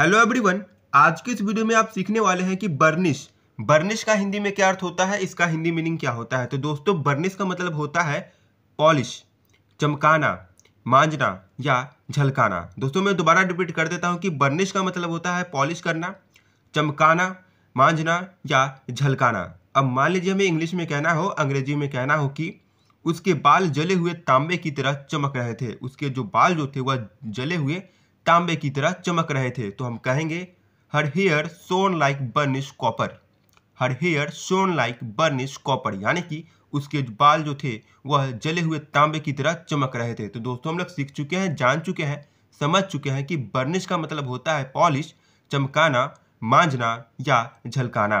hello everyone आज के इस वीडियो में आप सीखने वाले हैं कि बर्निश बर्निश का हिंदी में क्या अर्थ होता है इसका हिंदी मीनिंग क्या होता है तो दोस्तों बर्निश का मतलब होता है पॉलिश चमकाना मांजना या झलकाना दोस्तों मैं दोबारा रिपीट कर देता हूँ कि बर्निश का मतलब होता है पॉलिश करना चमकाना मांझना या झलकाना अब मान लीजिए हमें इंग्लिश में कहना हो अंग्रेजी में कहना हो कि उसके बाल जले हुए तांबे की तरह चमक रहे थे उसके जो बाल जो थे वह जले हुए तांबे की तरह चमक रहे थे तो हम कहेंगे her hair shone like burnish copper her hair shone like burnish copper यानी कि उसके बाल जो थे वह जले हुए तांबे की तरह चमक रहे थे तो दोस्तों हम लोग सीख चुके हैं जान चुके हैं समझ चुके हैं कि बर्निश का मतलब होता है पॉलिश चमकाना मांझना या झलकाना